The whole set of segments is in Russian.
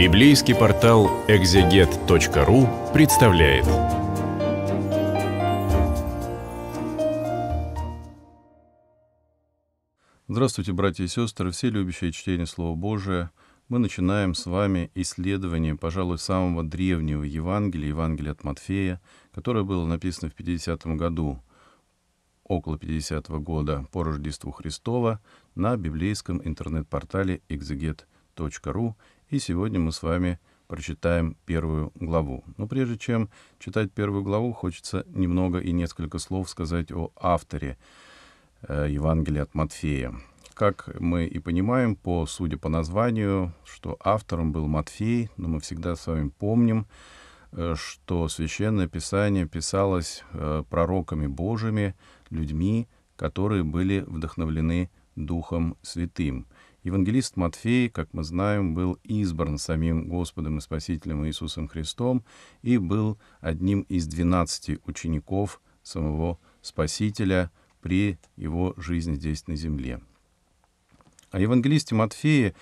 Библейский портал экзегет.ру представляет. Здравствуйте, братья и сестры, все любящие чтение Слова Божия. Мы начинаем с вами исследование, пожалуй, самого древнего Евангелия, Евангелия от Матфея, которое было написано в 50 году, около 50 года по Рождеству Христова, на библейском интернет-портале exeget.ru. И сегодня мы с вами прочитаем первую главу. Но прежде чем читать первую главу, хочется немного и несколько слов сказать о авторе э, Евангелия от Матфея. Как мы и понимаем, по судя по названию, что автором был Матфей, но мы всегда с вами помним, э, что священное писание писалось э, пророками Божьими, людьми, которые были вдохновлены Духом Святым. Евангелист Матфей, как мы знаем, был избран самим Господом и Спасителем Иисусом Христом и был одним из двенадцати учеников самого Спасителя при его жизни здесь на земле. О Евангелисте Матфея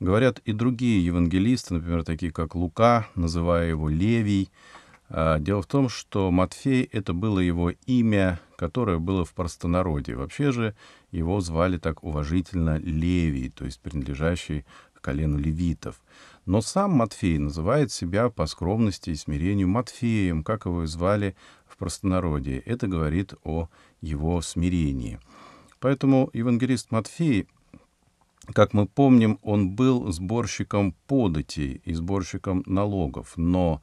говорят и другие евангелисты, например, такие как Лука, называя его Левий, а, Дело в том, что Матфей — это было его имя, которое было в простонародье. Вообще же его звали так уважительно Левий, то есть принадлежащий к колену левитов. Но сам Матфей называет себя по скромности и смирению Матфеем, как его и звали в простонародье. Это говорит о его смирении. Поэтому евангелист Матфей как мы помним, он был сборщиком податей и сборщиком налогов, но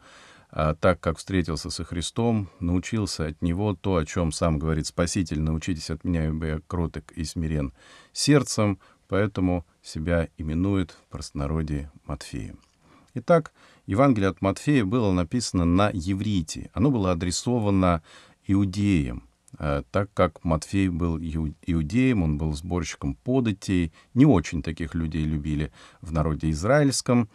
а так как встретился со Христом, научился от Него то, о чем сам говорит Спаситель, научитесь от меня, ибо я кроток и смирен сердцем, поэтому себя именует в простонародье Матфеем. Итак, Евангелие от Матфея было написано на еврите. Оно было адресовано иудеям, а так как Матфей был иудеем, он был сборщиком податей, не очень таких людей любили в народе израильском,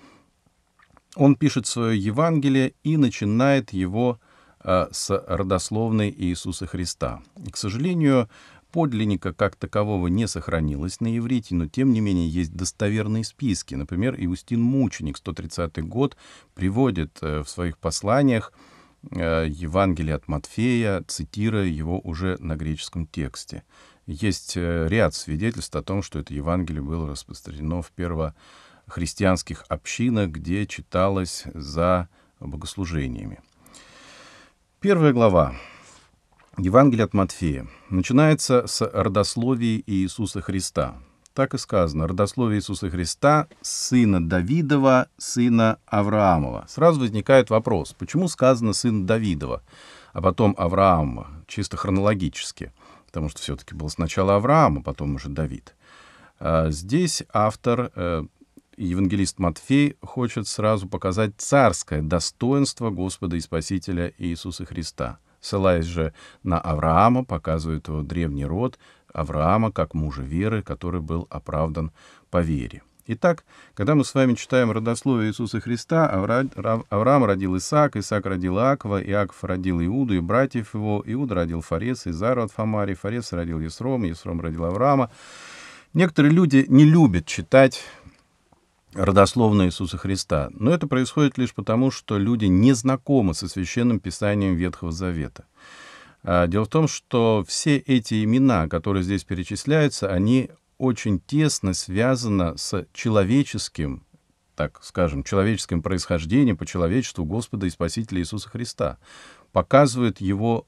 он пишет свое Евангелие и начинает его э, с родословной Иисуса Христа. К сожалению, подлинника как такового не сохранилось на иврите, но тем не менее есть достоверные списки. Например, Иустин Мученик, 130 год, приводит э, в своих посланиях э, Евангелие от Матфея, цитируя его уже на греческом тексте. Есть ряд свидетельств о том, что это Евангелие было распространено в первоначальном христианских общинах, где читалось за богослужениями. Первая глава. Евангелие от Матфея начинается с родословий Иисуса Христа. Так и сказано, родословие Иисуса Христа, сына Давидова, сына Авраамова. Сразу возникает вопрос, почему сказано сын Давидова, а потом Авраама, чисто хронологически, потому что все-таки был сначала Авраам, а потом уже Давид. А здесь автор э, евангелист Матфей хочет сразу показать царское достоинство Господа и Спасителя Иисуса Христа. Ссылаясь же на Авраама, показывает его древний род Авраама как мужа веры, который был оправдан по вере. Итак, когда мы с вами читаем родословие Иисуса Христа, Авраам родил Исаак, Исаак родил Аква, Иаков родил Иуду и братьев его, Иуда родил Фарес, Изару от Фамари, Фарес родил Есром, Есром родил Авраама. Некоторые люди не любят читать родословной Иисуса Христа. Но это происходит лишь потому, что люди не знакомы со священным писанием Ветхого Завета. А, дело в том, что все эти имена, которые здесь перечисляются, они очень тесно связаны с человеческим, так скажем, человеческим происхождением по человечеству Господа и Спасителя Иисуса Христа. Показывает его,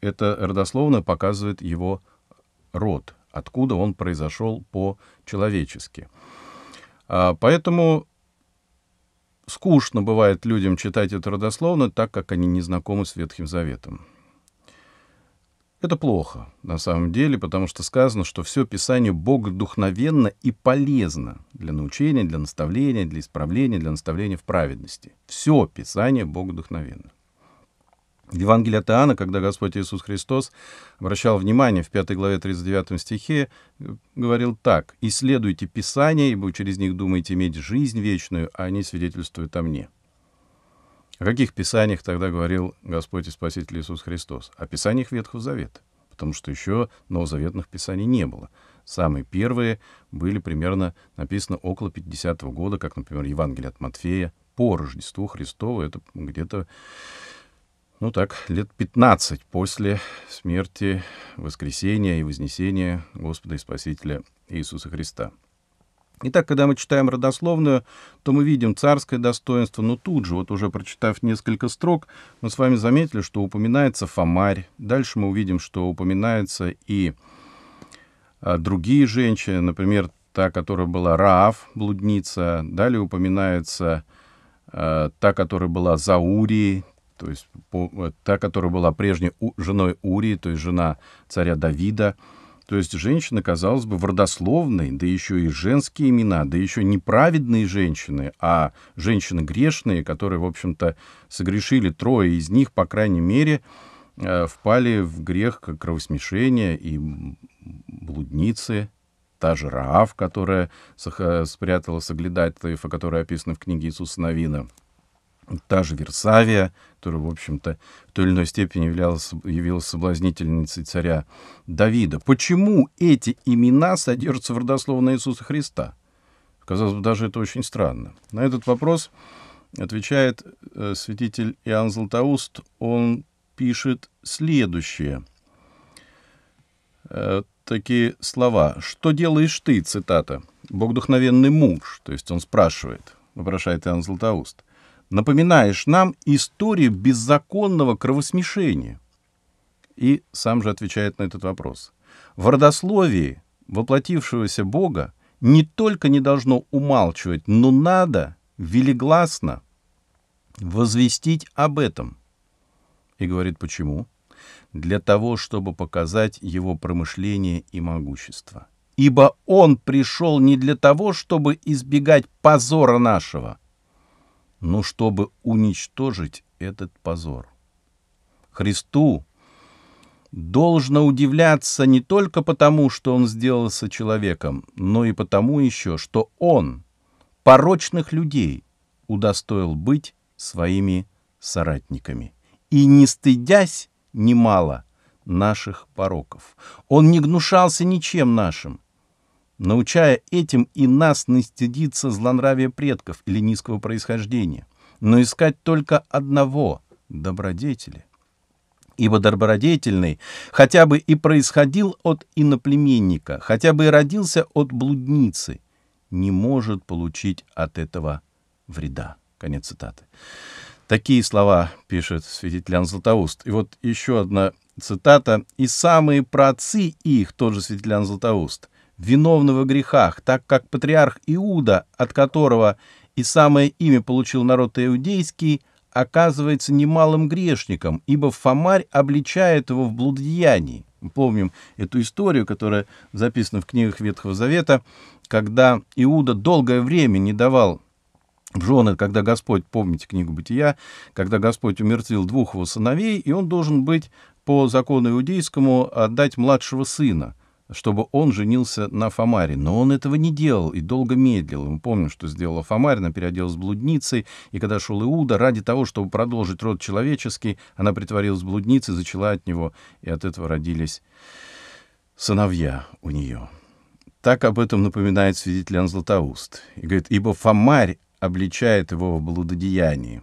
это родословно показывает его род, откуда он произошел по-человечески. А, поэтому скучно бывает людям читать это родословно, так как они не знакомы с Ветхим Заветом. Это плохо, на самом деле, потому что сказано, что все Писание богодухновенно и полезно для научения, для наставления, для исправления, для наставления в праведности. Все Писание богодухновенно. Евангелие от Иоанна, когда Господь Иисус Христос обращал внимание в 5 главе 39 стихе, говорил так, «Исследуйте Писание, ибо через них думаете иметь жизнь вечную, а они свидетельствуют о мне». О каких Писаниях тогда говорил Господь и Спаситель Иисус Христос? О Писаниях Ветхого Завета, потому что еще новозаветных Писаний не было. Самые первые были примерно написаны около 50 -го года, как, например, Евангелие от Матфея по Рождеству Христову, это где-то ну так, лет 15 после смерти, воскресения и вознесения Господа и Спасителя Иисуса Христа. Итак, когда мы читаем родословную, то мы видим царское достоинство, но тут же, вот уже прочитав несколько строк, мы с вами заметили, что упоминается Фомарь. Дальше мы увидим, что упоминается и а, другие женщины, например, та, которая была Раав, блудница. Далее упоминается а, та, которая была Заури, то есть э, та, которая была прежней женой Урии, то есть жена царя Давида. То есть женщины, казалось бы, в родословной, да еще и женские имена, да еще неправедные женщины, а женщины грешные, которые, в общем-то, согрешили трое из них, по крайней мере, э, впали в грех кровосмешения и блудницы, та же Раав, которая э, спрятала соглядатаев, которой описано в книге Иисуса Новина, Та же Версавия, которая, в общем-то, в той или иной степени являлась, явилась соблазнительницей царя Давида. Почему эти имена содержатся в родословной Иисуса Христа? Казалось бы, даже это очень странно. На этот вопрос отвечает э, святитель Иоанн Златоуст. Он пишет следующее. Э, такие слова. «Что делаешь ты?» — цитата. «Богодухновенный муж», то есть он спрашивает, вопрошает Иоанн Златоуст напоминаешь нам историю беззаконного кровосмешения? И сам же отвечает на этот вопрос. В родословии воплотившегося Бога не только не должно умалчивать, но надо велигласно возвестить об этом. И говорит, почему? Для того, чтобы показать его промышление и могущество. Ибо он пришел не для того, чтобы избегать позора нашего, но чтобы уничтожить этот позор. Христу должно удивляться не только потому, что он сделался человеком, но и потому еще, что он порочных людей удостоил быть своими соратниками. И не стыдясь немало наших пороков. Он не гнушался ничем нашим, научая этим и нас не стыдиться злонравия предков или низкого происхождения, но искать только одного — добродетели. Ибо добродетельный хотя бы и происходил от иноплеменника, хотя бы и родился от блудницы, не может получить от этого вреда. Конец цитаты. Такие слова пишет святитель Иоанн Златоуст. И вот еще одна цитата. «И самые праотцы их, тоже святитель Иоанн Златоуст, виновного в грехах, так как патриарх Иуда, от которого и самое имя получил народ иудейский, оказывается немалым грешником, ибо Фомарь обличает его в блудодеянии. Мы помним эту историю, которая записана в книгах Ветхого Завета, когда Иуда долгое время не давал в жены, когда Господь, помните книгу Бытия, когда Господь умертвил двух его сыновей, и он должен быть по закону иудейскому отдать младшего сына чтобы он женился на Фомаре. Но он этого не делал и долго медлил. Мы помним, что сделала Фомарь, она переоделась блудницей, и когда шел Иуда, ради того, чтобы продолжить род человеческий, она притворилась блудницей, зачала от него, и от этого родились сыновья у нее. Так об этом напоминает свидетель Иоанн Златоуст. И говорит, ибо Фомарь обличает его в блудодеянии.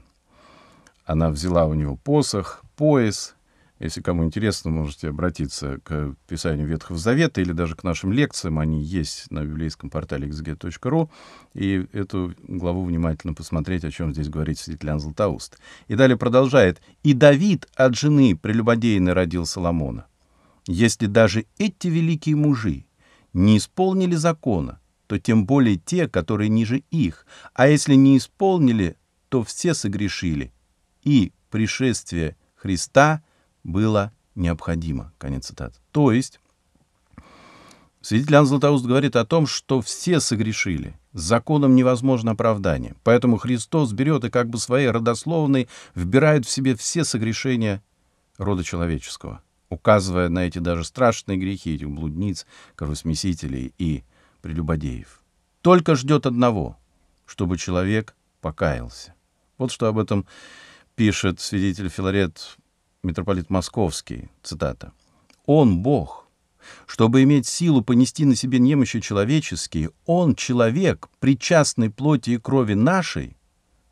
Она взяла у него посох, пояс, если кому интересно, можете обратиться к писанию Ветхого Завета или даже к нашим лекциям. Они есть на библейском портале xg.ru. И эту главу внимательно посмотреть, о чем здесь говорит святитель Златоуст. И далее продолжает. «И Давид от жены прелюбодейной родил Соломона. Если даже эти великие мужи не исполнили закона, то тем более те, которые ниже их. А если не исполнили, то все согрешили. И пришествие Христа — было необходимо. Конец цитаты. То есть, свидетель Иоанн Златоуст говорит о том, что все согрешили. С законом невозможно оправдание. Поэтому Христос берет и как бы своей родословной вбирает в себе все согрешения рода человеческого, указывая на эти даже страшные грехи этих блудниц, кровосмесителей и прелюбодеев. Только ждет одного, чтобы человек покаялся. Вот что об этом пишет свидетель Филарет митрополит Московский, цитата, «Он Бог, чтобы иметь силу понести на себе немощи человеческие, Он человек, причастный плоти и крови нашей,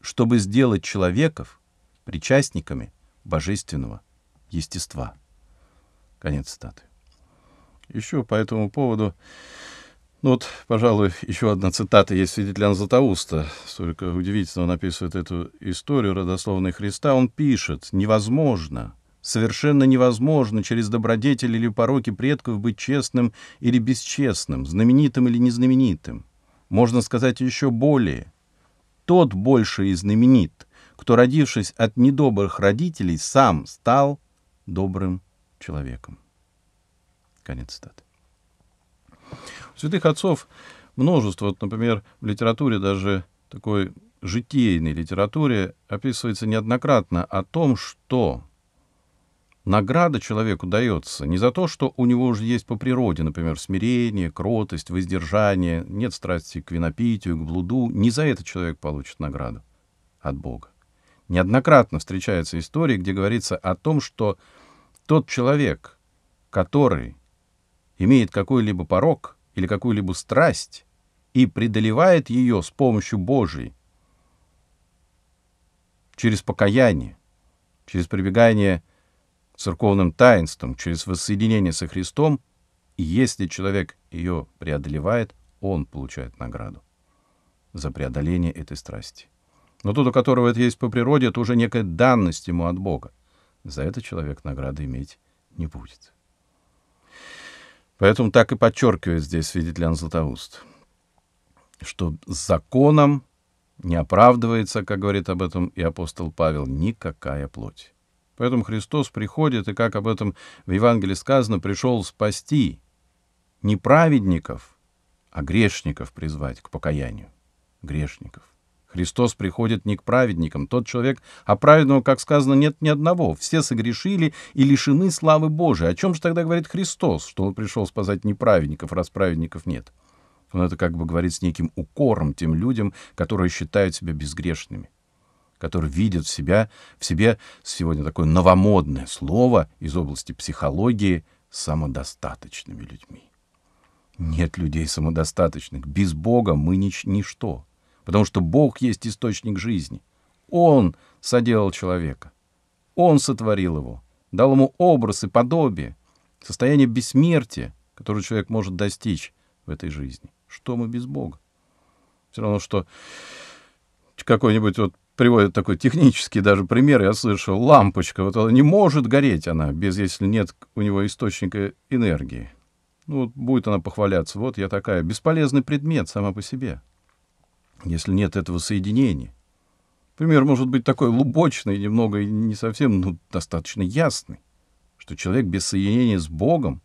чтобы сделать человеков причастниками божественного естества». Конец цитаты. Еще по этому поводу, ну вот, пожалуй, еще одна цитата есть свидетеля Златоуста. Столько удивительно он описывает эту историю родословной Христа. Он пишет, невозможно — Совершенно невозможно через добродетель или пороки предков быть честным или бесчестным, знаменитым или незнаменитым. Можно сказать еще более. Тот больше и знаменит, кто, родившись от недобрых родителей, сам стал добрым человеком. Конец цитаты. У святых отцов множество, вот, например, в литературе даже такой житейной литературе описывается неоднократно о том, что Награда человеку дается не за то, что у него уже есть по природе, например, смирение, кротость, воздержание, нет страсти к винопитию, к блуду, не за это человек получит награду от Бога. Неоднократно встречается история, где говорится о том, что тот человек, который имеет какой-либо порог или какую-либо страсть и преодолевает ее с помощью Божией, через покаяние, через прибегание к церковным таинством, через воссоединение со Христом, и если человек ее преодолевает, он получает награду за преодоление этой страсти. Но тот, у которого это есть по природе, это уже некая данность ему от Бога. За это человек награды иметь не будет. Поэтому так и подчеркивает здесь свидетель Иоанн Златоуст, что законом не оправдывается, как говорит об этом и апостол Павел, никакая плоть. Поэтому Христос приходит, и, как об этом в Евангелии сказано, пришел спасти не праведников, а грешников призвать к покаянию. Грешников. Христос приходит не к праведникам. Тот человек, а праведного, как сказано, нет ни одного. Все согрешили и лишены славы Божией. О чем же тогда говорит Христос, что он пришел спасать не праведников, раз праведников нет? Он это как бы говорит с неким укором тем людям, которые считают себя безгрешными который видит в, себя, в себе сегодня такое новомодное слово из области психологии самодостаточными людьми. Нет людей самодостаточных. Без Бога мы нич ничто, потому что Бог есть источник жизни. Он соделал человека. Он сотворил его, дал ему образ и подобие, состояние бессмертия, которое человек может достичь в этой жизни. Что мы без Бога? Все равно, что какой-нибудь вот приводят такой технический даже пример, я слышал, лампочка, вот она не может гореть она, без если нет у него источника энергии. Ну, вот будет она похваляться, вот я такая, бесполезный предмет сама по себе, если нет этого соединения. Пример может быть такой лубочный, немного и не совсем, но достаточно ясный, что человек без соединения с Богом,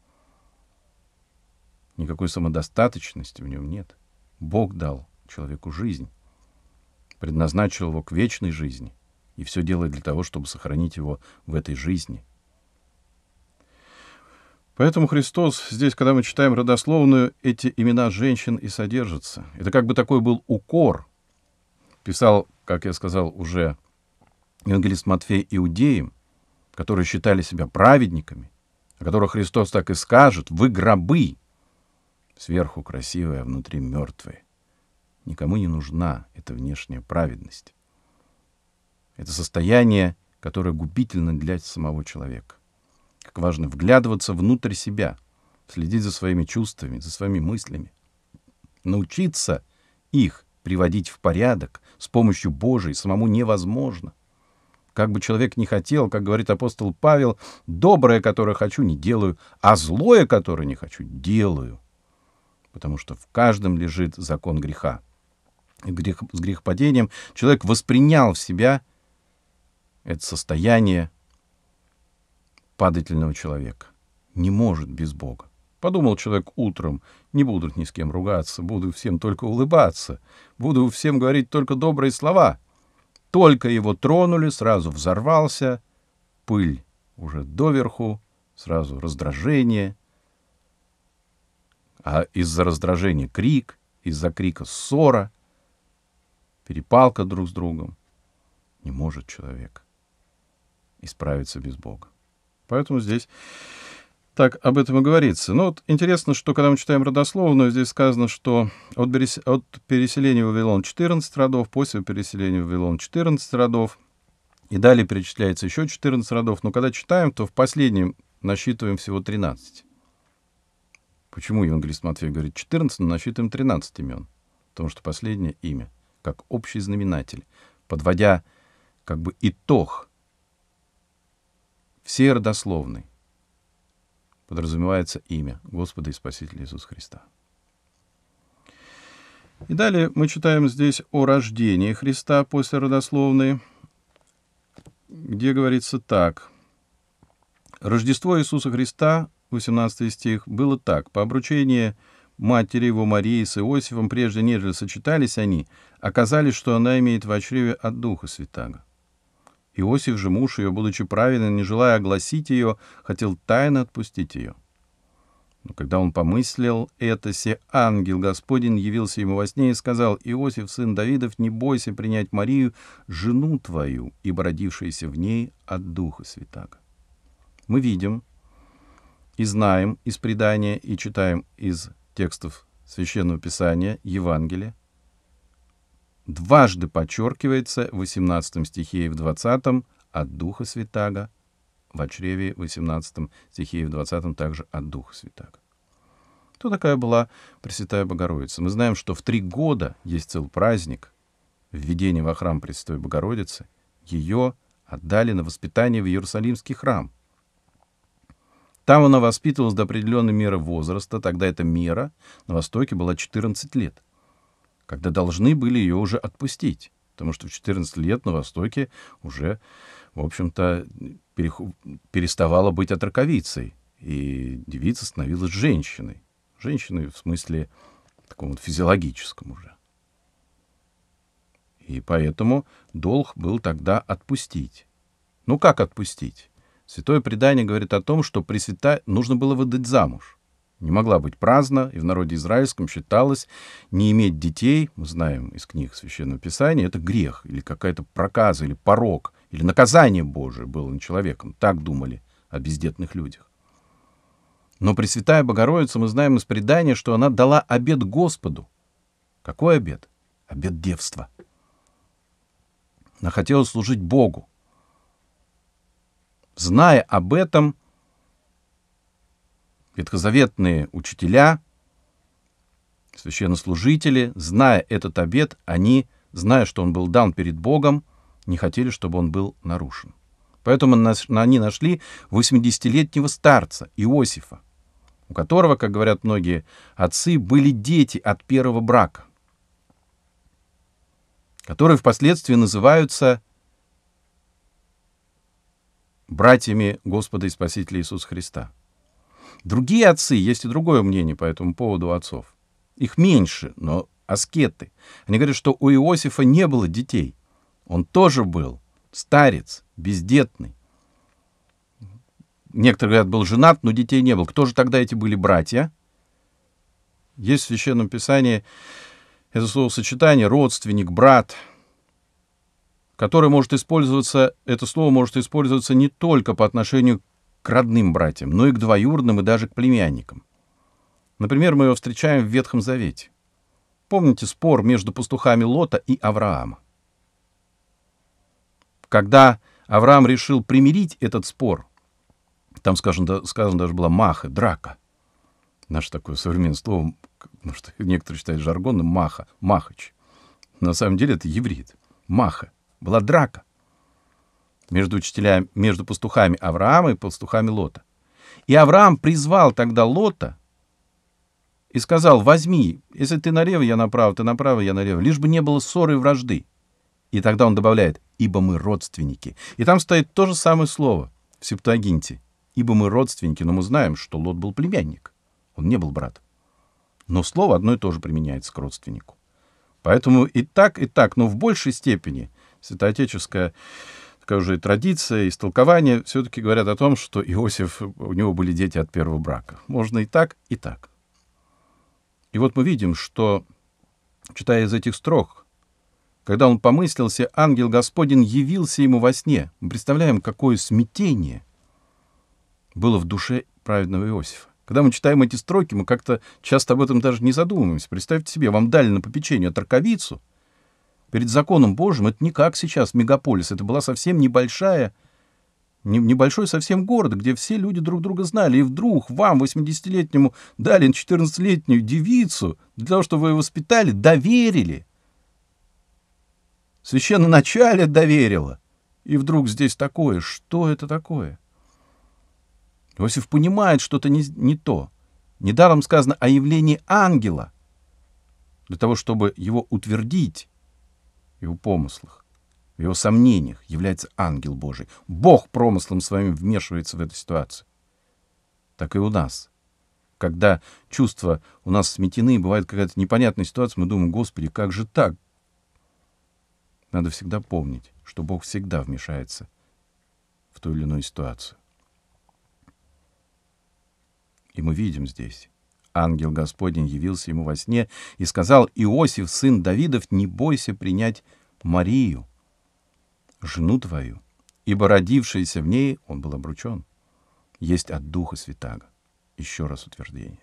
никакой самодостаточности в нем нет. Бог дал человеку жизнь предназначил его к вечной жизни и все делает для того, чтобы сохранить его в этой жизни. Поэтому Христос здесь, когда мы читаем родословную, эти имена женщин и содержатся. Это как бы такой был укор. Писал, как я сказал уже, евангелист Матфей иудеям, которые считали себя праведниками, о которых Христос так и скажет, «Вы гробы, сверху красивые, а внутри мертвые». Никому не нужна эта внешняя праведность. Это состояние, которое губительно для самого человека. Как важно вглядываться внутрь себя, следить за своими чувствами, за своими мыслями, научиться их приводить в порядок с помощью Божией самому невозможно. Как бы человек ни хотел, как говорит апостол Павел, доброе, которое хочу, не делаю, а злое, которое не хочу, делаю. Потому что в каждом лежит закон греха грех, с грехопадением, человек воспринял в себя это состояние падательного человека. Не может без Бога. Подумал человек утром, не буду ни с кем ругаться, буду всем только улыбаться, буду всем говорить только добрые слова. Только его тронули, сразу взорвался, пыль уже доверху, сразу раздражение, а из-за раздражения крик, из-за крика ссора — перепалка друг с другом. Не может человек исправиться без Бога. Поэтому здесь так об этом и говорится. Ну вот интересно, что когда мы читаем родословную, здесь сказано, что от, перес... от переселения в Вавилон 14 родов, после переселения в Вавилон 14 родов, и далее перечисляется еще 14 родов, но когда читаем, то в последнем насчитываем всего 13. Почему евангелист Матфей говорит 14, но насчитываем 13 имен? Потому что последнее имя — как общий знаменатель, подводя как бы итог всей родословной, подразумевается имя Господа и Спасителя Иисуса Христа. И далее мы читаем здесь о рождении Христа после родословной, где говорится так. «Рождество Иисуса Христа, 18 стих, было так. По обручении матери его Марии с Иосифом, прежде нежели сочетались они, — оказались, что она имеет в чреве от Духа Святаго. Иосиф же, муж ее, будучи праведен, не желая огласить ее, хотел тайно отпустить ее. Но когда он помыслил это, се ангел Господень явился ему во сне и сказал, «Иосиф, сын Давидов, не бойся принять Марию, жену твою, и родившаяся в ней от Духа Святаго». Мы видим и знаем из предания, и читаем из текстов Священного Писания, Евангелия, дважды подчеркивается в 18 стихе и в 20 от Духа Святаго, в очреве 18 стихе и в 20 также от Духа Святаго. Кто такая была Пресвятая Богородица? Мы знаем, что в три года есть целый праздник введения во храм Пресвятой Богородицы. Ее отдали на воспитание в Иерусалимский храм. Там она воспитывалась до определенной меры возраста, тогда эта мера на Востоке была 14 лет когда должны были ее уже отпустить, потому что в 14 лет на Востоке уже, в общем-то, переставала быть отраковицей, и девица становилась женщиной. Женщиной в смысле таком вот физиологическом уже. И поэтому долг был тогда отпустить. Ну как отпустить? Святое предание говорит о том, что Пресвятая нужно было выдать замуж не могла быть праздна, и в народе израильском считалось, не иметь детей, мы знаем из книг Священного Писания, это грех, или какая-то проказа, или порог, или наказание Божие было на человеком. Так думали о бездетных людях. Но Пресвятая Богородица, мы знаем из предания, что она дала обед Господу. Какой обед? Обед девства. Она хотела служить Богу. Зная об этом, Ветхозаветные учителя, священнослужители, зная этот обет, они, зная, что он был дан перед Богом, не хотели, чтобы он был нарушен. Поэтому они нашли 80-летнего старца Иосифа, у которого, как говорят многие отцы, были дети от первого брака, которые впоследствии называются братьями Господа и Спасителя Иисуса Христа – Другие отцы, есть и другое мнение по этому поводу отцов. Их меньше, но аскеты. Они говорят, что у Иосифа не было детей. Он тоже был старец, бездетный. Некоторые говорят, был женат, но детей не было. Кто же тогда эти были братья? Есть в Священном Писании это словосочетание «родственник», «брат», которое может использоваться, это слово может использоваться не только по отношению к родным братьям, но и к двоюродным и даже к племянникам. Например, мы его встречаем в Ветхом Завете. Помните спор между пастухами Лота и Авраама? Когда Авраам решил примирить этот спор, там сказано, сказано даже была маха, драка. Наше такое современное слово, ну, некоторые считают жаргоном маха, махач. На самом деле это еврит. Маха. Была драка между, учителями, между пастухами Авраама и пастухами Лота. И Авраам призвал тогда Лота и сказал, возьми, если ты налево, я направо, ты направо, я налево, лишь бы не было ссоры и вражды. И тогда он добавляет, ибо мы родственники. И там стоит то же самое слово в Септуагинте. Ибо мы родственники, но мы знаем, что Лот был племянник. Он не был брат. Но слово одно и то же применяется к родственнику. Поэтому и так, и так, но в большей степени святоотеческая уже и традиция, и истолкование все-таки говорят о том, что Иосиф, у него были дети от первого брака. Можно и так, и так. И вот мы видим, что, читая из этих строк, когда он помыслился, ангел Господень явился ему во сне. Мы представляем, какое смятение было в душе праведного Иосифа. Когда мы читаем эти строки, мы как-то часто об этом даже не задумываемся. Представьте себе, вам дали на попечение тарковицу — Перед законом Божьим это не как сейчас мегаполис, это была совсем небольшая, не, небольшой совсем город, где все люди друг друга знали. И вдруг вам, 80-летнему, дали 14-летнюю девицу для того, чтобы вы ее воспитали, доверили. Священно начале доверила. И вдруг здесь такое. Что это такое? Иосиф понимает, что-то не, не то. Недаром сказано о явлении ангела для того, чтобы его утвердить его помыслах, в его сомнениях является ангел Божий. Бог промыслом своим вмешивается в эту ситуацию. Так и у нас. Когда чувства у нас сметены, бывает какая-то непонятная ситуация, мы думаем, Господи, как же так? Надо всегда помнить, что Бог всегда вмешается в ту или иную ситуацию. И мы видим здесь, Ангел Господень явился ему во сне и сказал, «Иосиф, сын Давидов, не бойся принять Марию, жену твою, ибо родившийся в ней он был обручен. Есть от Духа Святаго». Еще раз утверждение.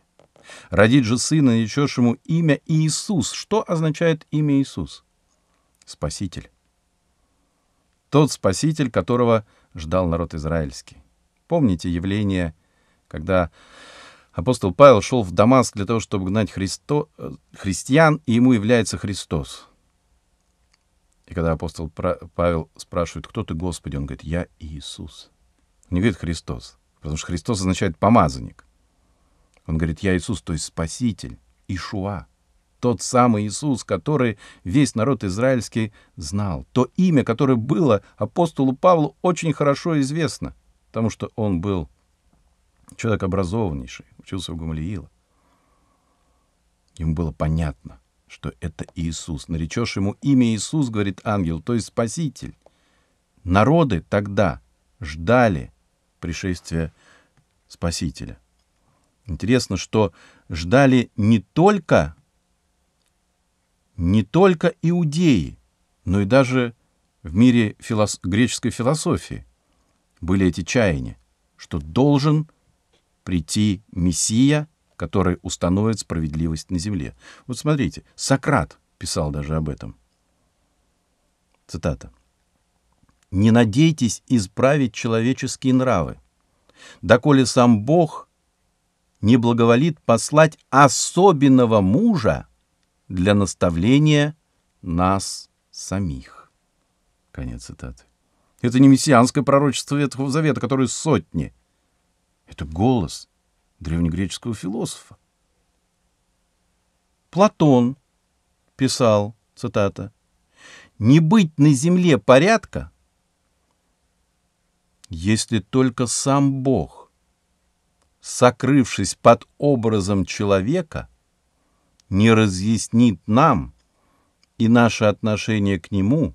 Родить же сына, нечешь ему имя Иисус. Что означает имя Иисус? Спаситель. Тот Спаситель, которого ждал народ израильский. Помните явление, когда Апостол Павел шел в Дамаск для того, чтобы гнать Христо... Э, христиан, и ему является Христос. И когда апостол Павел спрашивает, кто ты, Господи, он говорит, я Иисус. Он не говорит Христос, потому что Христос означает помазанник. Он говорит, я Иисус, то есть Спаситель, Ишуа, тот самый Иисус, который весь народ израильский знал. То имя, которое было апостолу Павлу, очень хорошо известно, потому что он был человек образованнейший, учился у Гамалиила. Ему было понятно, что это Иисус. Наречешь ему имя Иисус, говорит ангел, то есть Спаситель. Народы тогда ждали пришествия Спасителя. Интересно, что ждали не только, не только иудеи, но и даже в мире филос... греческой философии были эти чаяния, что должен прийти Мессия, который установит справедливость на земле. Вот смотрите, Сократ писал даже об этом. Цитата. «Не надейтесь исправить человеческие нравы, доколе сам Бог не благоволит послать особенного мужа для наставления нас самих». Конец цитаты. Это не мессианское пророчество Ветхого Завета, которое сотни – это голос древнегреческого философа. Платон писал, цитата, «Не быть на земле порядка, если только сам Бог, сокрывшись под образом человека, не разъяснит нам и наше отношение к Нему,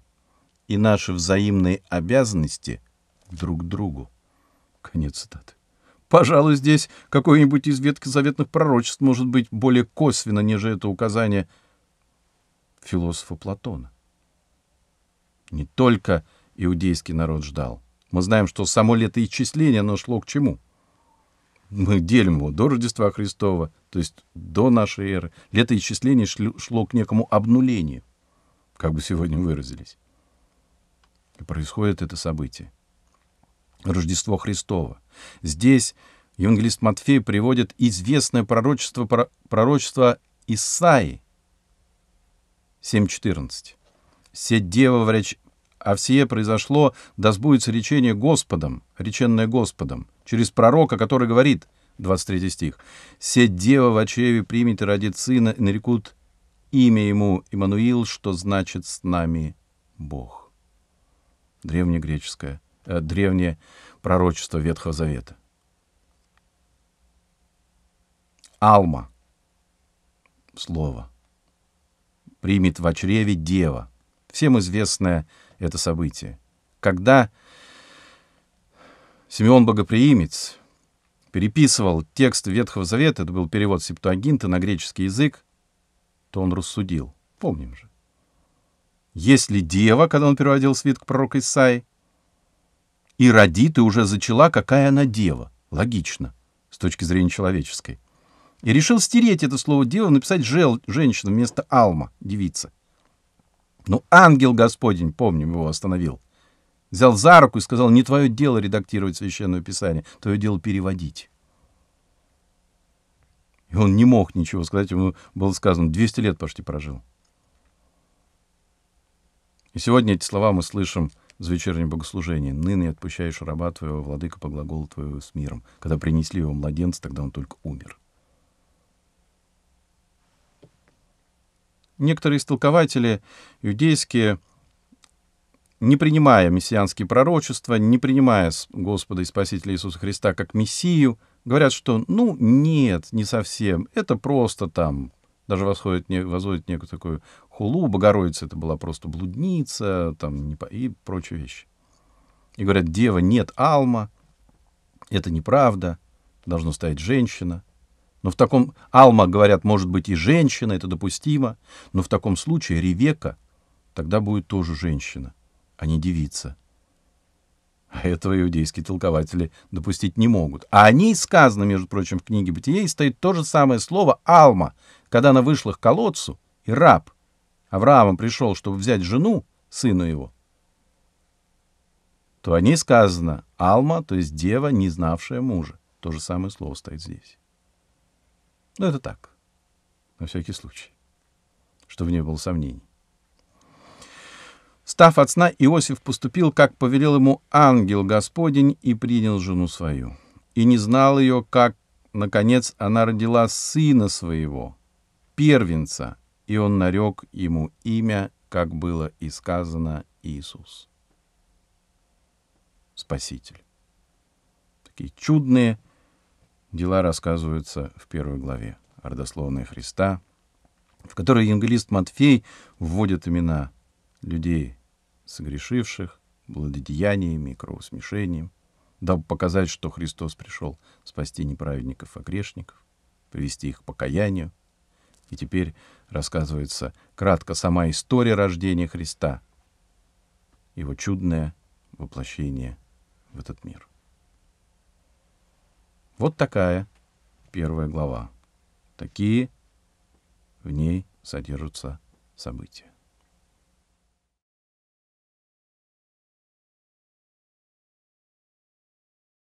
и наши взаимные обязанности друг к другу». Конец цитаты. Пожалуй, здесь какое-нибудь из ветхозаветных пророчеств может быть более косвенно, нежели это указание философа Платона. Не только иудейский народ ждал. Мы знаем, что само летоисчисление, оно шло к чему? Мы делим его до Рождества Христова, то есть до нашей эры. Летоисчисление шло к некому обнулению, как бы сегодня выразились. И происходит это событие. Рождество Христово. Здесь евангелист Матфей приводит известное пророчество, пророчество Исаи 7.14. «Се дева вречь, а все произошло, да сбудется речение Господом, реченное Господом, через пророка, который говорит, 23 стих, «Се дева в очеве примет и родит сына, и нарекут имя ему Иммануил, что значит с нами Бог». Древнегреческое – Э, древнее пророчество Ветхого Завета. Алма — слово. Примет в чреве дева. Всем известное это событие. Когда Симеон Богоприимец переписывал текст Ветхого Завета, это был перевод Септуагинта на греческий язык, то он рассудил. Помним же. Если дева, когда он переводил свиток пророка Исаи, и родит и уже зачала, какая она дева. Логично, с точки зрения человеческой. И решил стереть это слово «дева», написать «жел» женщину вместо «алма» — «девица». Ну, ангел Господень, помним, его остановил. Взял за руку и сказал, не твое дело редактировать Священное Писание, твое дело переводить. И он не мог ничего сказать, ему было сказано, 200 лет почти прожил. И сегодня эти слова мы слышим за вечернее богослужение. Ныне отпущаешь раба твоего, владыка, по глаголу твоего с миром. Когда принесли его младенца, тогда он только умер. Некоторые истолкователи иудейские, не принимая мессианские пророчества, не принимая Господа и Спасителя Иисуса Христа как Мессию, говорят, что ну нет, не совсем, это просто там даже восходит, не, возводит некую такую хулу. Богородица это была просто блудница там, и прочие вещи. И говорят, дева нет алма, это неправда, должна стоять женщина. Но в таком алма, говорят, может быть и женщина, это допустимо, но в таком случае ревека тогда будет тоже женщина, а не девица. А этого иудейские толкователи допустить не могут. А о ней сказано, между прочим, в книге Бытие стоит то же самое слово «алма», когда она вышла к колодцу, и раб Авраамом пришел, чтобы взять жену, сыну его, то о ней сказано «алма», то есть дева, не знавшая мужа. То же самое слово стоит здесь. Но ну, это так, на всякий случай, чтобы не было сомнений. Став от сна, Иосиф поступил, как повелел ему ангел Господень, и принял жену свою. И не знал ее, как, наконец, она родила сына своего, первенца, и он нарек ему имя, как было и сказано Иисус. Спаситель. Такие чудные дела рассказываются в первой главе родословной Христа», в которой евангелист Матфей вводит имена людей, согрешивших благодеяниями и кровосмешением, дабы показать, что Христос пришел спасти неправедников и грешников, привести их к покаянию. И теперь рассказывается кратко сама история рождения Христа, его чудное воплощение в этот мир. Вот такая первая глава. Такие в ней содержатся события.